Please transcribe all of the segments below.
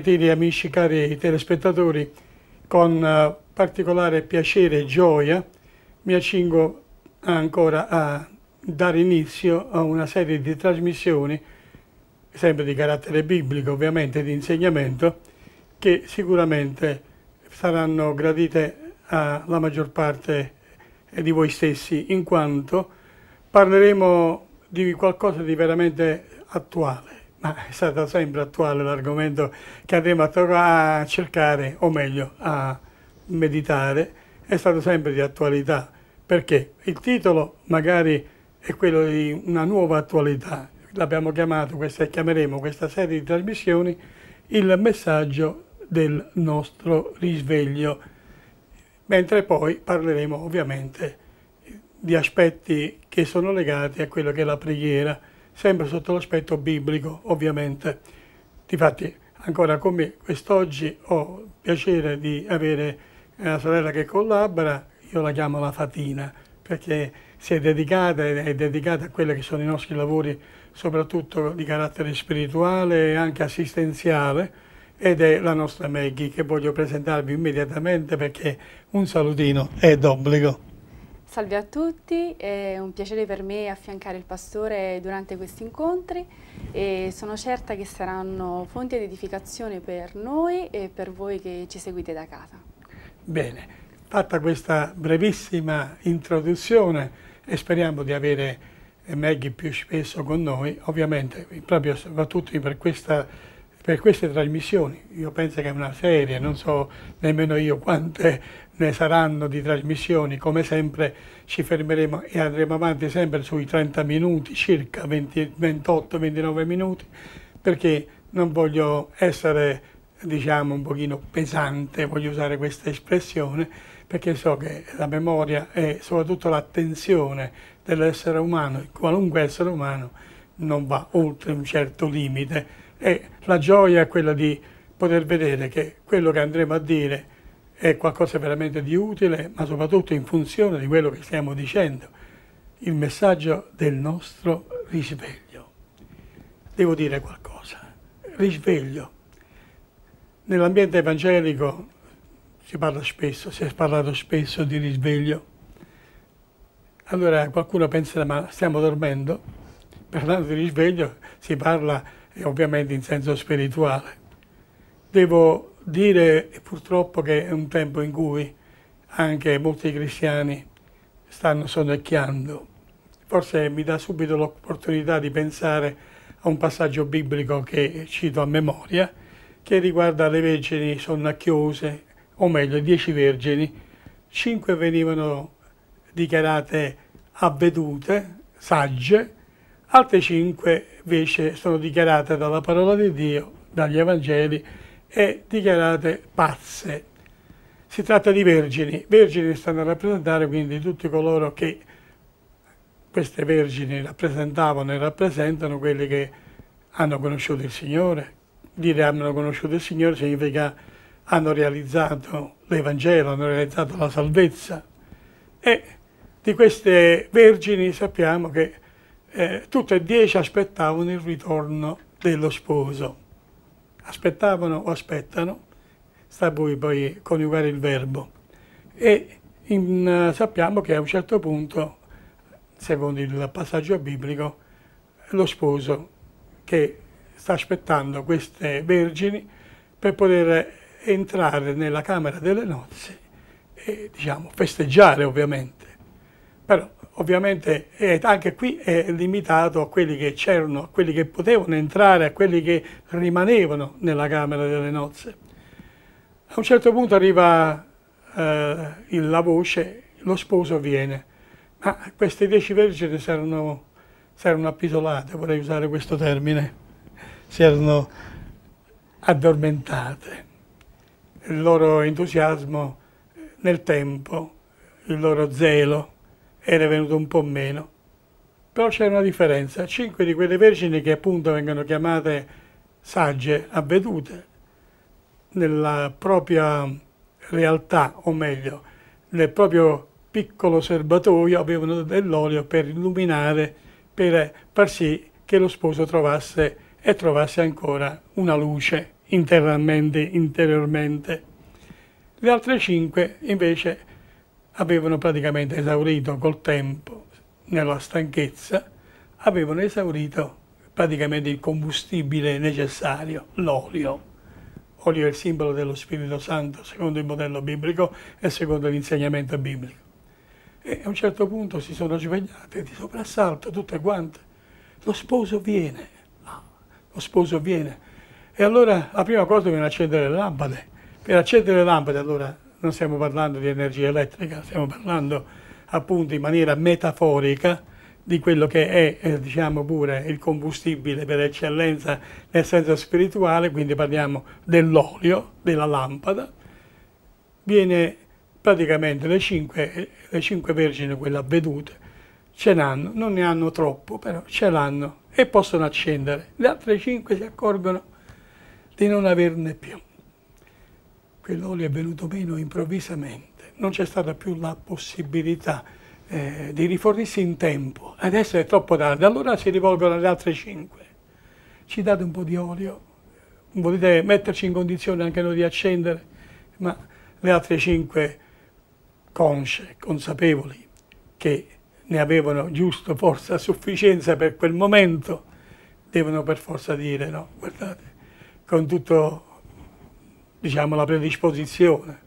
gentili amici, cari telespettatori, con eh, particolare piacere e gioia mi accingo ancora a dare inizio a una serie di trasmissioni, sempre di carattere biblico ovviamente, di insegnamento, che sicuramente saranno gradite alla maggior parte di voi stessi, in quanto parleremo di qualcosa di veramente attuale, ma è stato sempre attuale l'argomento che andremo a, a cercare, o meglio a meditare, è stato sempre di attualità, perché il titolo magari è quello di una nuova attualità, l'abbiamo chiamato, questa, chiameremo questa serie di trasmissioni, il messaggio del nostro risveglio, mentre poi parleremo ovviamente di aspetti che sono legati a quello che è la preghiera, sempre sotto l'aspetto biblico ovviamente. Difatti ancora come quest'oggi ho piacere di avere una eh, sorella che collabora, io la chiamo la Fatina, perché si è dedicata, è dedicata a quelli che sono i nostri lavori soprattutto di carattere spirituale e anche assistenziale ed è la nostra Maggie che voglio presentarvi immediatamente perché un salutino è d'obbligo. Salve a tutti, è un piacere per me affiancare il pastore durante questi incontri e sono certa che saranno fonti di edificazione per noi e per voi che ci seguite da casa. Bene, fatta questa brevissima introduzione e speriamo di avere Maggie più spesso con noi, ovviamente proprio soprattutto per questa per queste trasmissioni. Io penso che è una serie, non so nemmeno io quante ne saranno di trasmissioni, come sempre ci fermeremo e andremo avanti sempre sui 30 minuti, circa 28-29 minuti, perché non voglio essere diciamo un pochino pesante, voglio usare questa espressione, perché so che la memoria e soprattutto l'attenzione dell'essere umano, qualunque essere umano, non va oltre un certo limite e la gioia è quella di poter vedere che quello che andremo a dire è qualcosa veramente di utile, ma soprattutto in funzione di quello che stiamo dicendo, il messaggio del nostro risveglio. Devo dire qualcosa, risveglio. Nell'ambiente evangelico si parla spesso, si è parlato spesso di risveglio. Allora qualcuno pensa, ma stiamo dormendo? Parlando di risveglio si parla eh, ovviamente in senso spirituale. Devo dire purtroppo che è un tempo in cui anche molti cristiani stanno sonnecchiando. Forse mi dà subito l'opportunità di pensare a un passaggio biblico che cito a memoria, che riguarda le vergini sonnacchiose, o meglio, dieci vergini. Cinque venivano dichiarate avvedute, sagge, altre cinque invece sono dichiarate dalla parola di Dio, dagli Evangeli, e dichiarate pazze. Si tratta di vergini, vergini che stanno a rappresentare quindi tutti coloro che queste vergini rappresentavano e rappresentano quelli che hanno conosciuto il Signore. Dire hanno conosciuto il Signore significa hanno realizzato l'Evangelo, hanno realizzato la salvezza. E di queste vergini sappiamo che eh, tutte e dieci aspettavano il ritorno dello sposo aspettavano o aspettano, sta a voi poi coniugare il verbo, e in, eh, sappiamo che a un certo punto, secondo il passaggio biblico, lo sposo che sta aspettando queste vergini per poter entrare nella camera delle nozze e diciamo festeggiare ovviamente. Però ovviamente eh, anche qui è limitato a quelli che c'erano, a quelli che potevano entrare, a quelli che rimanevano nella Camera delle nozze. A un certo punto arriva eh, la voce, lo sposo viene, ma queste dieci vergini si erano, appisolate, vorrei usare questo termine, si erano addormentate. Il loro entusiasmo nel tempo, il loro zelo, era venuto un po' meno. Però c'è una differenza, cinque di quelle vergini che appunto vengono chiamate sagge, avvedute, nella propria realtà, o meglio, nel proprio piccolo serbatoio avevano dell'olio per illuminare, per far sì che lo sposo trovasse e trovasse ancora una luce internamente, interiormente. Le altre cinque invece avevano praticamente esaurito col tempo, nella stanchezza, avevano esaurito praticamente il combustibile necessario, l'olio. Olio è il simbolo dello Spirito Santo secondo il modello biblico e secondo l'insegnamento biblico. E a un certo punto si sono svegliate di soprassalto tutte quante. Lo sposo viene, ah, lo sposo viene. E allora la prima cosa viene accendere le lampade. Per accendere le lampade allora non stiamo parlando di energia elettrica, stiamo parlando appunto in maniera metaforica di quello che è eh, diciamo pure il combustibile per eccellenza nel senso spirituale, quindi parliamo dell'olio, della lampada, viene praticamente le cinque, le cinque vergini, quelle avvedute, ce l'hanno, non ne hanno troppo, però ce l'hanno e possono accendere. Le altre cinque si accorgono di non averne più quell'olio è venuto meno improvvisamente, non c'è stata più la possibilità eh, di rifornirsi in tempo, adesso è troppo tardi, allora si rivolgono alle altre cinque, ci date un po' di olio, volete metterci in condizione anche noi di accendere, ma le altre cinque consce, consapevoli che ne avevano giusto, forza, sufficienza per quel momento, devono per forza dire no, guardate, con tutto diciamo, la predisposizione,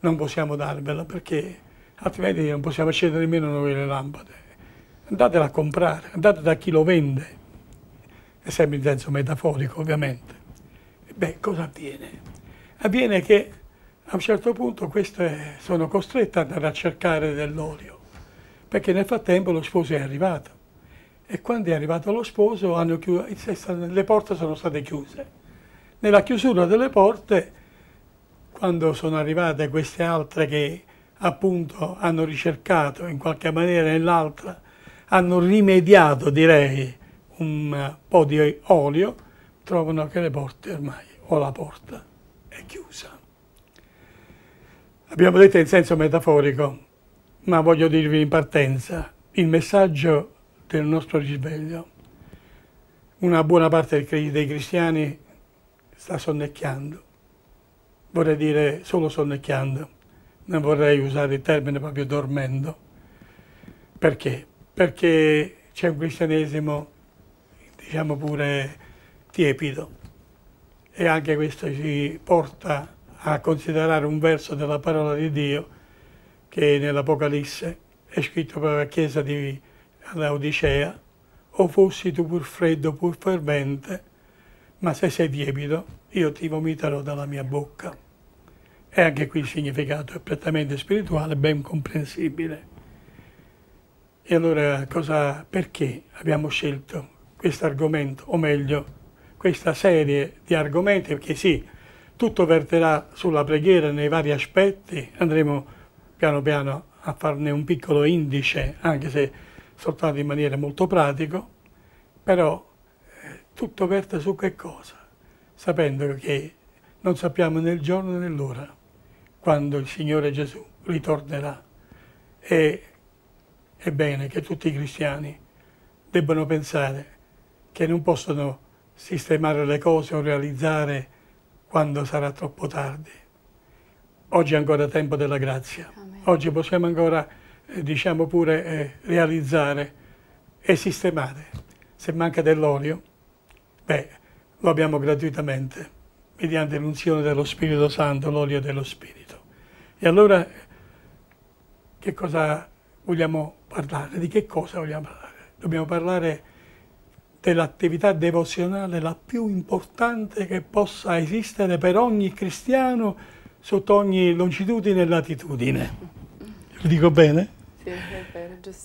non possiamo darvela perché altrimenti non possiamo accendere nemmeno noi le lampade. Andatela a comprare, andate da chi lo vende, è sempre in senso metaforico ovviamente. Beh, cosa avviene? Avviene che a un certo punto queste sono costrette ad andare a cercare dell'olio, perché nel frattempo lo sposo è arrivato. E quando è arrivato lo sposo, chiuso, le porte sono state chiuse. Nella chiusura delle porte quando sono arrivate queste altre che appunto hanno ricercato in qualche maniera e nell'altra, hanno rimediato direi un eh, po' di olio, trovano che le porte ormai o la porta è chiusa. Abbiamo detto in senso metaforico, ma voglio dirvi in partenza il messaggio del nostro risveglio. Una buona parte dei cristiani sta sonnecchiando vorrei dire solo sonnecchiando, non vorrei usare il termine proprio dormendo. Perché? Perché c'è un cristianesimo, diciamo pure, tiepido e anche questo ci porta a considerare un verso della parola di Dio che nell'Apocalisse è scritto per la chiesa di Laodicea, o fossi tu pur freddo, pur fervente, ma se sei tiepido, io ti vomiterò dalla mia bocca. E anche qui il significato è prettamente spirituale, ben comprensibile. E allora cosa, perché abbiamo scelto questo argomento, o meglio, questa serie di argomenti? Perché sì, tutto verterà sulla preghiera nei vari aspetti, andremo piano piano a farne un piccolo indice, anche se soltanto in maniera molto pratica, però eh, tutto verte su che cosa? Sapendo che non sappiamo né il giorno né l'ora quando il Signore Gesù ritornerà. E è bene che tutti i cristiani debbano pensare che non possono sistemare le cose o realizzare quando sarà troppo tardi. Oggi è ancora tempo della grazia. Amen. Oggi possiamo ancora, eh, diciamo pure, eh, realizzare e sistemare. Se manca dell'olio, beh, lo abbiamo gratuitamente, mediante l'unzione dello Spirito Santo, l'olio dello Spirito. E allora che cosa vogliamo parlare? Di che cosa vogliamo parlare? Dobbiamo parlare dell'attività devozionale la più importante che possa esistere per ogni cristiano sotto ogni longitudine e latitudine. Lo dico bene?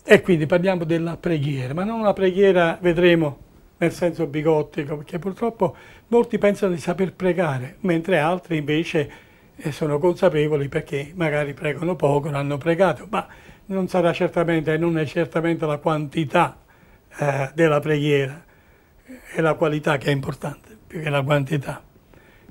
E quindi parliamo della preghiera, ma non una preghiera, vedremo, nel senso bigottico, perché purtroppo molti pensano di saper pregare, mentre altri invece e sono consapevoli perché magari pregano poco, non hanno pregato, ma non sarà certamente, non è certamente la quantità eh, della preghiera, è la qualità che è importante, più che la quantità.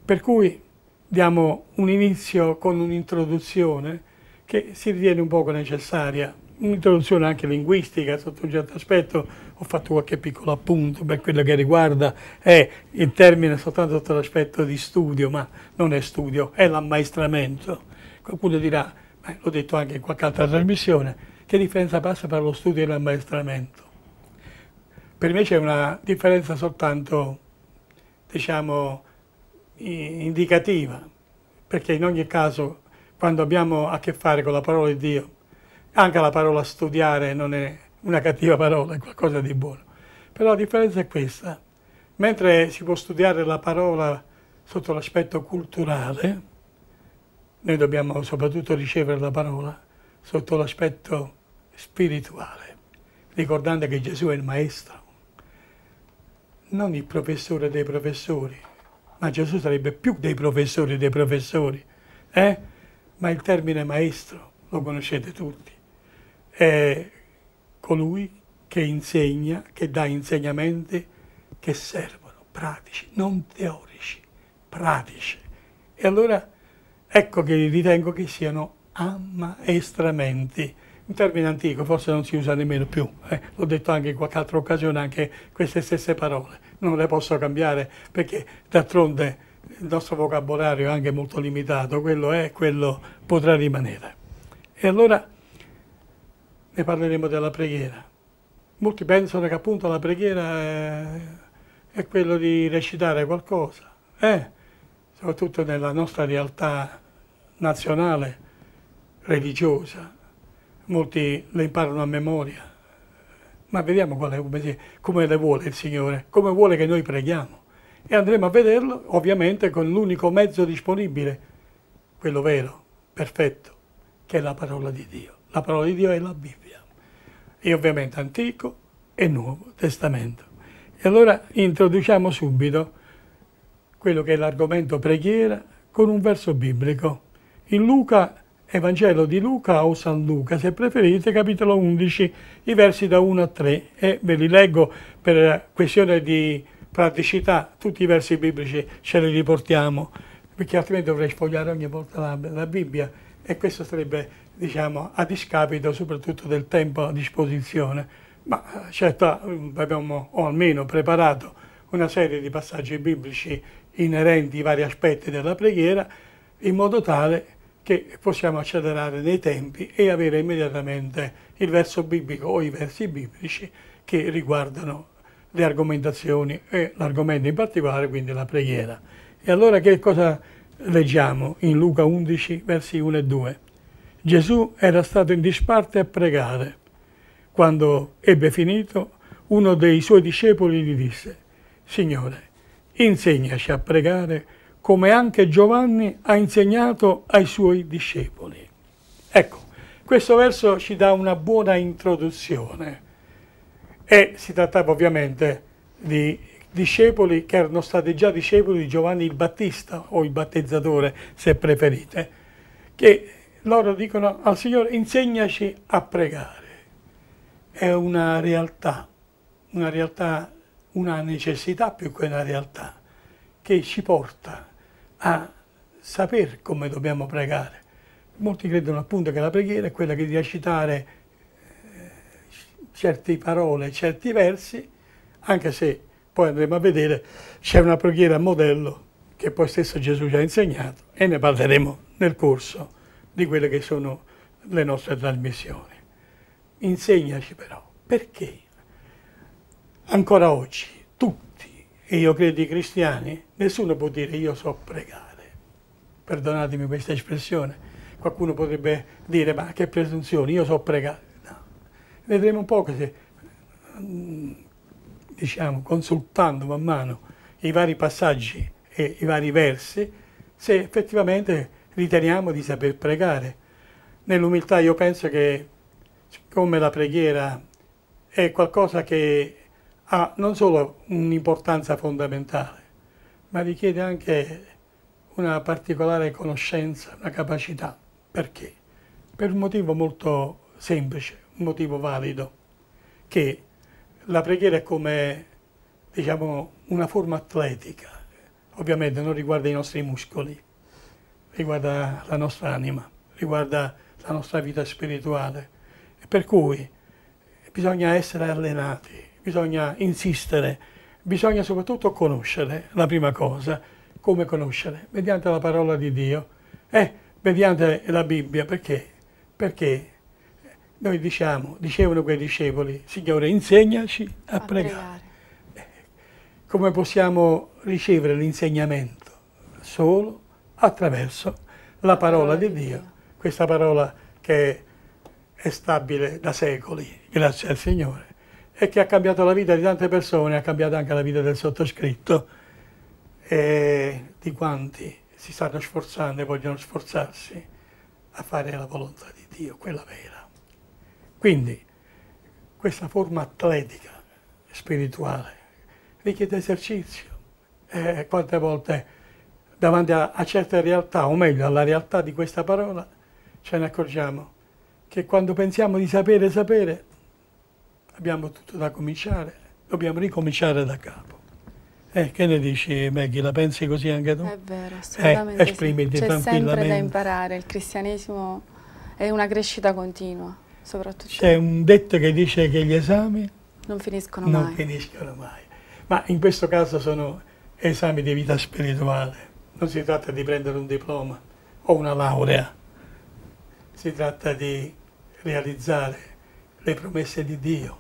Per cui diamo un inizio con un'introduzione che si ritiene un poco necessaria, un'introduzione anche linguistica sotto un certo aspetto, ho fatto qualche piccolo appunto per quello che riguarda eh, il termine soltanto sotto l'aspetto di studio, ma non è studio, è l'ammaestramento. Qualcuno dirà, eh, l'ho detto anche in qualche altra trasmissione, che differenza passa tra lo studio e l'ammaestramento? Per me c'è una differenza soltanto, diciamo, indicativa, perché in ogni caso quando abbiamo a che fare con la parola di Dio, anche la parola studiare non è una cattiva parola, è qualcosa di buono. Però la differenza è questa. Mentre si può studiare la parola sotto l'aspetto culturale, noi dobbiamo soprattutto ricevere la parola sotto l'aspetto spirituale, ricordando che Gesù è il maestro, non il professore dei professori, ma Gesù sarebbe più dei professori dei professori, eh? ma il termine maestro lo conoscete tutti. Eh, colui che insegna, che dà insegnamenti che servono, pratici, non teorici, pratici. E allora ecco che ritengo che siano ammaestramenti. Un termine antico, forse non si usa nemmeno più, eh? l'ho detto anche in qualche altra occasione, anche queste stesse parole, non le posso cambiare perché d'altronde il nostro vocabolario è anche molto limitato, quello è, quello potrà rimanere. E allora ne parleremo della preghiera. Molti pensano che appunto la preghiera è, è quello di recitare qualcosa, eh? soprattutto nella nostra realtà nazionale religiosa. Molti le imparano a memoria, ma vediamo è, come le vuole il Signore, come vuole che noi preghiamo. E andremo a vederlo ovviamente con l'unico mezzo disponibile, quello vero, perfetto, che è la parola di Dio. La parola di Dio è la Bibbia. E ovviamente Antico e Nuovo Testamento. E allora introduciamo subito quello che è l'argomento preghiera con un verso biblico. In Luca, Evangelo di Luca o San Luca, se preferite, capitolo 11, i versi da 1 a 3 e ve li leggo per questione di praticità, tutti i versi biblici ce li riportiamo, perché altrimenti dovrei sfogliare ogni volta la, la Bibbia e questo sarebbe diciamo, a discapito soprattutto del tempo a disposizione, ma eh, certo eh, abbiamo o almeno preparato una serie di passaggi biblici inerenti ai vari aspetti della preghiera in modo tale che possiamo accelerare nei tempi e avere immediatamente il verso biblico o i versi biblici che riguardano le argomentazioni e l'argomento in particolare, quindi la preghiera. E allora che cosa leggiamo in Luca 11, versi 1 e 2? Gesù era stato in disparte a pregare. Quando ebbe finito, uno dei suoi discepoli gli disse, Signore, insegnaci a pregare come anche Giovanni ha insegnato ai suoi discepoli. Ecco, questo verso ci dà una buona introduzione e si trattava ovviamente di discepoli che erano stati già discepoli di Giovanni il Battista o il battezzatore, se preferite, che loro dicono al Signore insegnaci a pregare. È una realtà, una realtà, una necessità più che una realtà, che ci porta a sapere come dobbiamo pregare. Molti credono appunto che la preghiera è quella che di recitare eh, certe parole, certi versi, anche se poi andremo a vedere c'è una preghiera a modello che poi stesso Gesù ci ha insegnato e ne parleremo nel corso di quelle che sono le nostre trasmissioni. Insegnaci però perché ancora oggi tutti, e io credo i cristiani, nessuno può dire io so pregare. Perdonatemi questa espressione. Qualcuno potrebbe dire ma che presunzione, io so pregare. No. Vedremo un po' se, mm, diciamo, consultando man mano i vari passaggi e i vari versi, se effettivamente riteniamo di saper pregare. Nell'umiltà io penso che siccome la preghiera è qualcosa che ha non solo un'importanza fondamentale, ma richiede anche una particolare conoscenza, una capacità. Perché? Per un motivo molto semplice, un motivo valido, che la preghiera è come diciamo, una forma atletica, ovviamente non riguarda i nostri muscoli, riguarda la nostra anima, riguarda la nostra vita spirituale. Per cui bisogna essere allenati, bisogna insistere, bisogna soprattutto conoscere, la prima cosa, come conoscere? Mediante la parola di Dio, eh, mediante la Bibbia, perché? Perché noi diciamo, dicevano quei discepoli, Signore insegnaci a, a pregare. pregare. Come possiamo ricevere l'insegnamento? Solo attraverso la parola di Dio, questa parola che è stabile da secoli, grazie al Signore, e che ha cambiato la vita di tante persone, ha cambiato anche la vita del sottoscritto e di quanti si stanno sforzando e vogliono sforzarsi a fare la volontà di Dio, quella vera. Quindi questa forma atletica, spirituale, richiede esercizio. Eh, quante volte davanti a, a certe realtà, o meglio alla realtà di questa parola, ce ne accorgiamo che quando pensiamo di sapere sapere, abbiamo tutto da cominciare, dobbiamo ricominciare da capo. Eh, che ne dici Maggie, la pensi così anche tu? È vero, eh, assolutamente eh, sì. C'è sempre da imparare, il cristianesimo è una crescita continua, soprattutto. C'è un detto che dice che gli esami non finiscono non mai. Non finiscono mai, ma in questo caso sono esami di vita spirituale non si tratta di prendere un diploma o una laurea, si tratta di realizzare le promesse di Dio,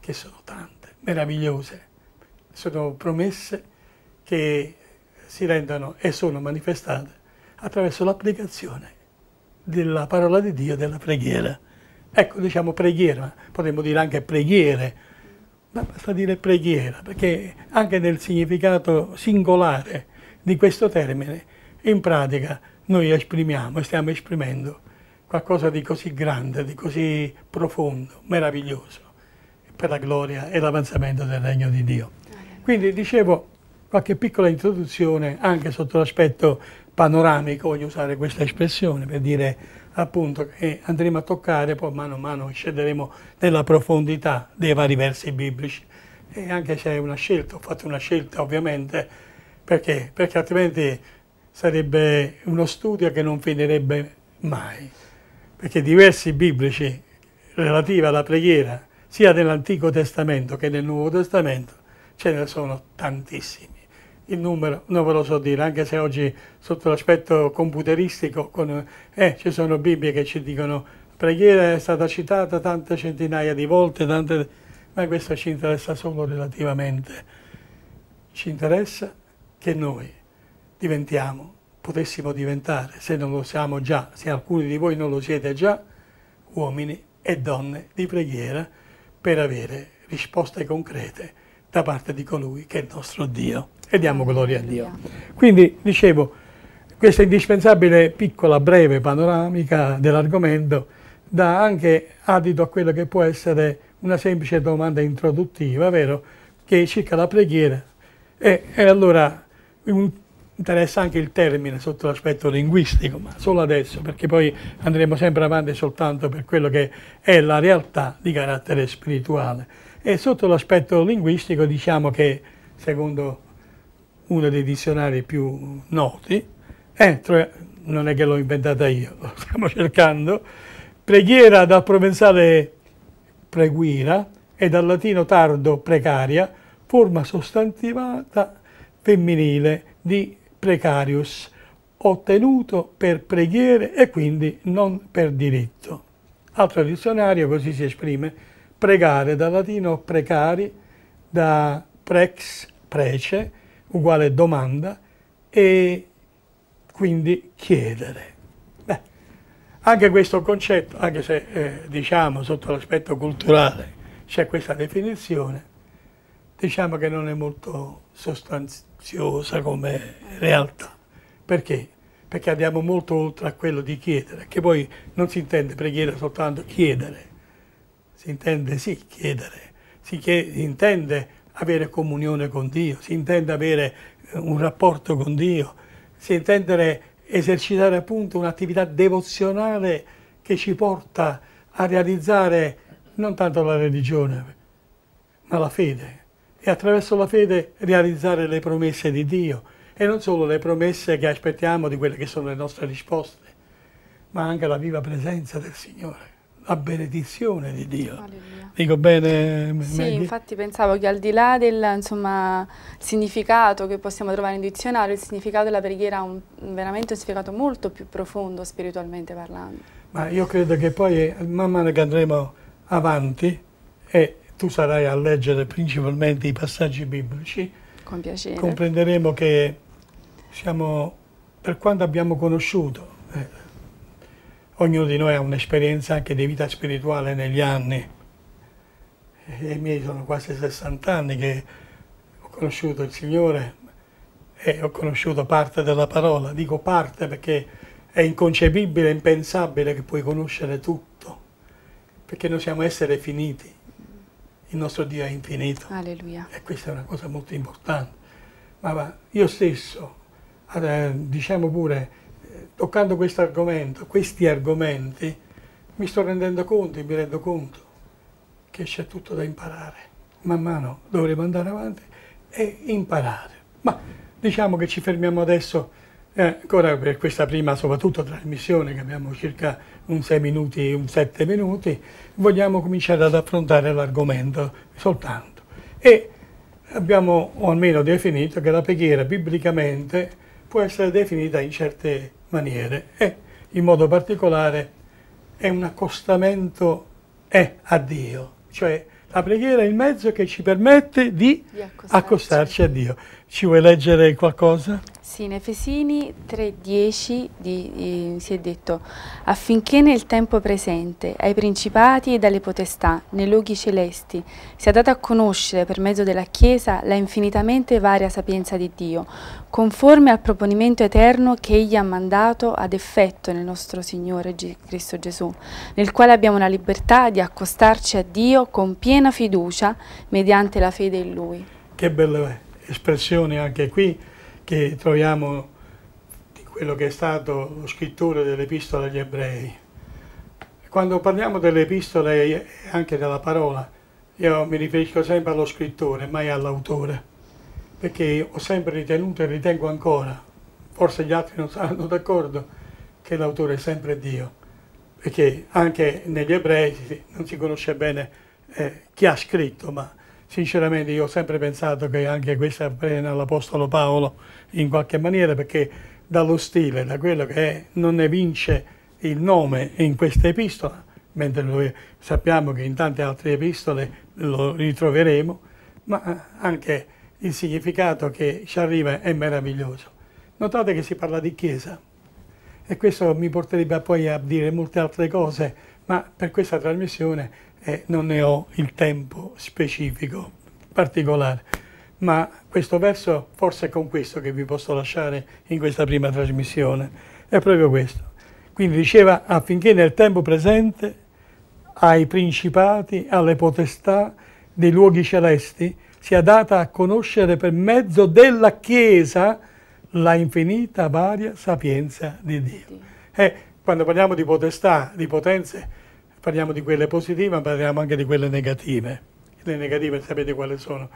che sono tante, meravigliose, sono promesse che si rendono e sono manifestate attraverso l'applicazione della parola di Dio della preghiera. Ecco, diciamo preghiera, potremmo dire anche preghiere, ma basta dire preghiera, perché anche nel significato singolare di questo termine. In pratica noi esprimiamo e stiamo esprimendo qualcosa di così grande, di così profondo, meraviglioso, per la gloria e l'avanzamento del regno di Dio. Quindi dicevo qualche piccola introduzione anche sotto l'aspetto panoramico, voglio usare questa espressione per dire appunto che andremo a toccare, poi mano a mano scenderemo nella profondità dei vari versi biblici e anche se è una scelta, ho fatto una scelta ovviamente perché? Perché altrimenti sarebbe uno studio che non finirebbe mai. Perché diversi biblici relativi alla preghiera, sia nell'Antico Testamento che nel Nuovo Testamento, ce ne sono tantissimi. Il numero non ve lo so dire, anche se oggi sotto l'aspetto computeristico con, eh, ci sono Bibbie che ci dicono preghiera è stata citata tante centinaia di volte, tante, ma questo ci interessa solo relativamente. Ci interessa che noi diventiamo, potessimo diventare, se non lo siamo già, se alcuni di voi non lo siete già, uomini e donne di preghiera per avere risposte concrete da parte di colui che è il nostro Dio. E diamo gloria a Dio. Quindi, dicevo, questa indispensabile piccola, breve panoramica dell'argomento dà anche adito a quello che può essere una semplice domanda introduttiva, vero? Che circa la preghiera. E, e allora mi interessa anche il termine sotto l'aspetto linguistico, ma solo adesso, perché poi andremo sempre avanti soltanto per quello che è la realtà di carattere spirituale. E sotto l'aspetto linguistico diciamo che, secondo uno dei dizionari più noti, è, eh, non è che l'ho inventata io, lo stiamo cercando, preghiera dal provenzale preguira e dal latino tardo precaria, forma sostantivata femminile di precarius, ottenuto per preghiere e quindi non per diritto. Altro dizionario così si esprime pregare, dal latino precari, da prex, prece, uguale domanda, e quindi chiedere. Beh, anche questo concetto, anche se eh, diciamo sotto l'aspetto culturale c'è questa definizione, diciamo che non è molto sostanziosa come realtà. Perché? Perché andiamo molto oltre a quello di chiedere, che poi non si intende preghiera soltanto chiedere, si intende sì chiedere, si, chiede, si intende avere comunione con Dio, si intende avere eh, un rapporto con Dio, si intende esercitare appunto un'attività devozionale che ci porta a realizzare non tanto la religione, ma la fede e attraverso la fede realizzare le promesse di Dio e non solo le promesse che aspettiamo di quelle che sono le nostre risposte, ma anche la viva presenza del Signore, la benedizione di Dio. Alleluia. Dico bene? Sì, meglio? infatti pensavo che al di là del insomma, significato che possiamo trovare in dizionario, il significato della preghiera ha un, veramente un significato molto più profondo spiritualmente parlando. Ma io credo che poi eh, man mano che andremo avanti e tu sarai a leggere principalmente i passaggi biblici. Con piacere. Comprenderemo che siamo, per quanto abbiamo conosciuto, eh, ognuno di noi ha un'esperienza anche di vita spirituale negli anni. Eh, I miei sono quasi 60 anni che ho conosciuto il Signore e ho conosciuto parte della parola. Dico parte perché è inconcepibile, impensabile che puoi conoscere tutto, perché noi siamo esseri finiti il nostro Dio è infinito. Alleluia. E questa è una cosa molto importante. Ma va, io stesso, eh, diciamo pure, eh, toccando questo argomento, questi argomenti, mi sto rendendo conto e mi rendo conto che c'è tutto da imparare. Man mano dovremo andare avanti e imparare. Ma diciamo che ci fermiamo adesso eh, ancora per questa prima, soprattutto trasmissione, che abbiamo circa un 6 minuti, un 7 minuti, vogliamo cominciare ad affrontare l'argomento soltanto. E abbiamo o almeno definito che la preghiera biblicamente può essere definita in certe maniere e in modo particolare è un accostamento è a Dio, cioè la preghiera è il mezzo che ci permette di, di accostarci. accostarci a Dio. Ci vuoi leggere qualcosa? Sì, in Efesini 3.10 eh, si è detto affinché nel tempo presente ai principati e alle potestà, nei luoghi celesti, sia data a conoscere per mezzo della Chiesa la infinitamente varia sapienza di Dio, conforme al proponimento eterno che Egli ha mandato ad effetto nel nostro Signore G Cristo Gesù, nel quale abbiamo la libertà di accostarci a Dio con piena fiducia mediante la fede in Lui. Che bello è! espressione anche qui che troviamo di quello che è stato lo scrittore dell'epistola agli ebrei. Quando parliamo delle epistole e anche della parola, io mi riferisco sempre allo scrittore, mai all'autore, perché ho sempre ritenuto e ritengo ancora, forse gli altri non saranno d'accordo, che l'autore è sempre Dio, perché anche negli ebrei non si conosce bene eh, chi ha scritto, ma sinceramente io ho sempre pensato che anche questa pena all'Apostolo Paolo in qualche maniera perché dallo stile, da quello che è, non ne vince il nome in questa epistola, mentre noi sappiamo che in tante altre epistole lo ritroveremo, ma anche il significato che ci arriva è meraviglioso. Notate che si parla di Chiesa e questo mi porterebbe poi a dire molte altre cose, ma per questa trasmissione eh, non ne ho il tempo specifico, particolare, ma questo verso forse è con questo che vi posso lasciare in questa prima trasmissione, è proprio questo. Quindi diceva affinché nel tempo presente ai principati, alle potestà dei luoghi celesti sia data a conoscere per mezzo della Chiesa la infinita varia sapienza di Dio. E eh, quando parliamo di potestà, di potenze, parliamo di quelle positive, ma parliamo anche di quelle negative. Le negative sapete quali sono?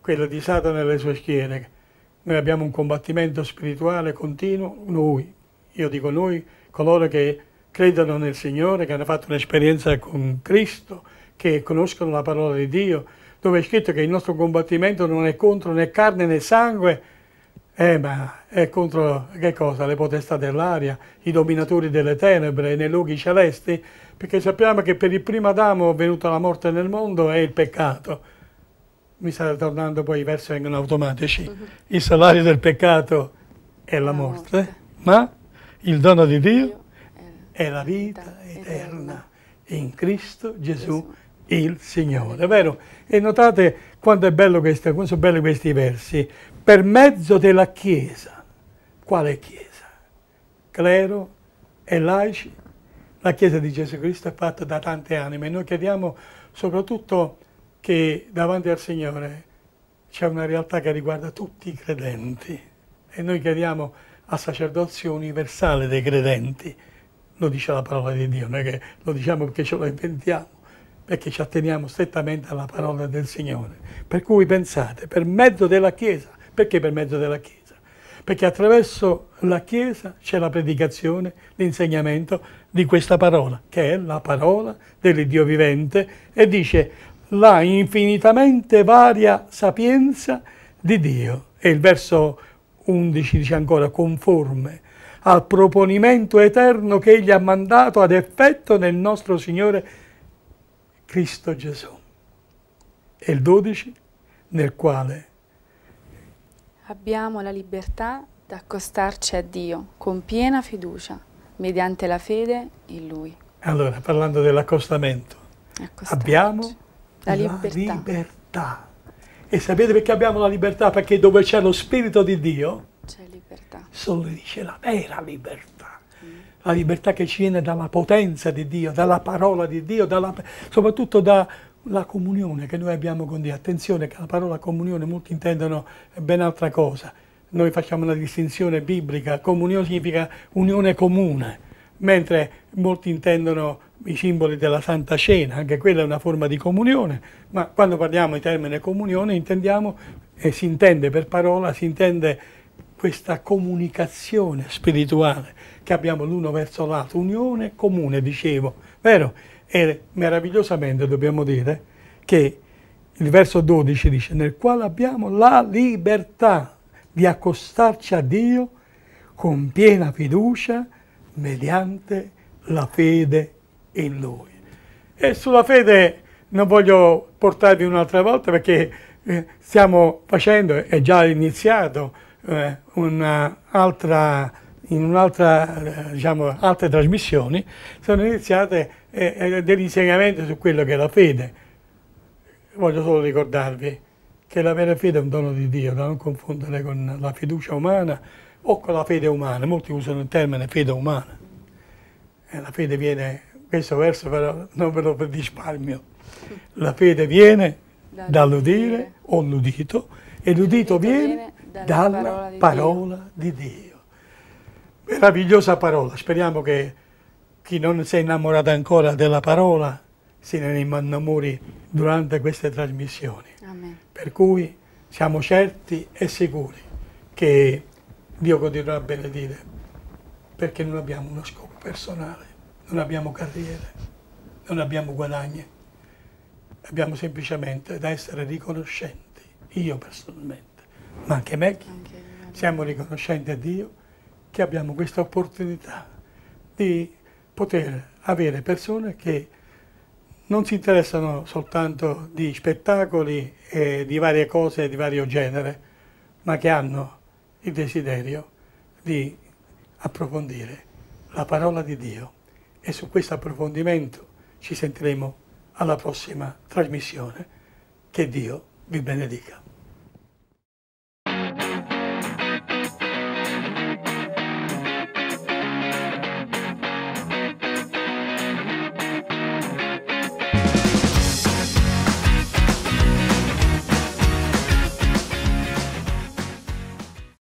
Quella di Satana e le sue schiere. Noi abbiamo un combattimento spirituale continuo, noi, io dico noi, coloro che credono nel Signore, che hanno fatto un'esperienza con Cristo, che conoscono la parola di Dio, dove è scritto che il nostro combattimento non è contro né carne né sangue, eh, ma è contro che cosa? Le potestà dell'aria, i dominatori delle tenebre, nei luoghi celesti, perché sappiamo che per il primo Adamo è venuta la morte nel mondo e il peccato. Mi sta tornando poi i versi vengono automatici. Mhm. Il salario del peccato è la, la morte, morte, ma il dono di Dio è la vita eterna in Cristo Gesù il Signore, vero? E notate quanto, è bello questo, quanto sono belli questi versi. Per mezzo della Chiesa, quale Chiesa? Clero e laici? La Chiesa di Gesù Cristo è fatta da tante anime. Noi chiediamo soprattutto che davanti al Signore c'è una realtà che riguarda tutti i credenti e noi chiediamo al sacerdozio universale dei credenti. Lo dice la parola di Dio, non è che lo diciamo perché ce lo inventiamo che ci atteniamo strettamente alla parola del Signore. Per cui pensate, per mezzo della Chiesa, perché per mezzo della Chiesa? Perché attraverso la Chiesa c'è la predicazione, l'insegnamento di questa parola, che è la parola dell'Iddio vivente e dice la infinitamente varia sapienza di Dio. E il verso 11 dice ancora conforme al proponimento eterno che egli ha mandato ad effetto nel nostro Signore Cristo Gesù. E il 12 nel quale abbiamo la libertà d'accostarci a Dio con piena fiducia, mediante la fede in Lui. Allora, parlando dell'accostamento, abbiamo la libertà. la libertà. E sapete perché abbiamo la libertà? Perché dove c'è lo Spirito di Dio, c'è libertà. Solo dice la vera libertà la libertà che ci viene dalla potenza di Dio, dalla parola di Dio, dalla, soprattutto dalla comunione che noi abbiamo con Dio. Attenzione che la parola comunione molti intendono ben altra cosa. Noi facciamo una distinzione biblica, comunione significa unione comune, mentre molti intendono i simboli della Santa Cena, anche quella è una forma di comunione, ma quando parliamo di termine comunione intendiamo e si intende per parola, si intende questa comunicazione spirituale che abbiamo l'uno verso l'altro, unione comune, dicevo, vero? E meravigliosamente dobbiamo dire che il verso 12 dice nel quale abbiamo la libertà di accostarci a Dio con piena fiducia mediante la fede in Lui. E sulla fede non voglio portarvi un'altra volta perché eh, stiamo facendo, è già iniziato, eh, un'altra in un'altra, diciamo, altre trasmissioni, sono iniziate eh, eh, degli insegnamenti su quello che è la fede. Voglio solo ricordarvi che la vera fede è un dono di Dio, da non confondere con la fiducia umana o con la fede umana. Molti usano il termine fede umana. E eh, la fede viene, questo verso però non ve lo risparmio. La fede viene dall'udire o l'udito e l'udito viene dalla parola di Dio meravigliosa parola. Speriamo che chi non si è innamorato ancora della parola se ne innamori durante queste trasmissioni. Amen. Per cui siamo certi e sicuri che Dio continuerà a benedire perché non abbiamo uno scopo personale, non abbiamo carriere, non abbiamo guadagni, abbiamo semplicemente da essere riconoscenti, io personalmente, ma anche me, siamo riconoscenti a Dio che abbiamo questa opportunità di poter avere persone che non si interessano soltanto di spettacoli e di varie cose di vario genere, ma che hanno il desiderio di approfondire la parola di Dio e su questo approfondimento ci sentiremo alla prossima trasmissione. Che Dio vi benedica.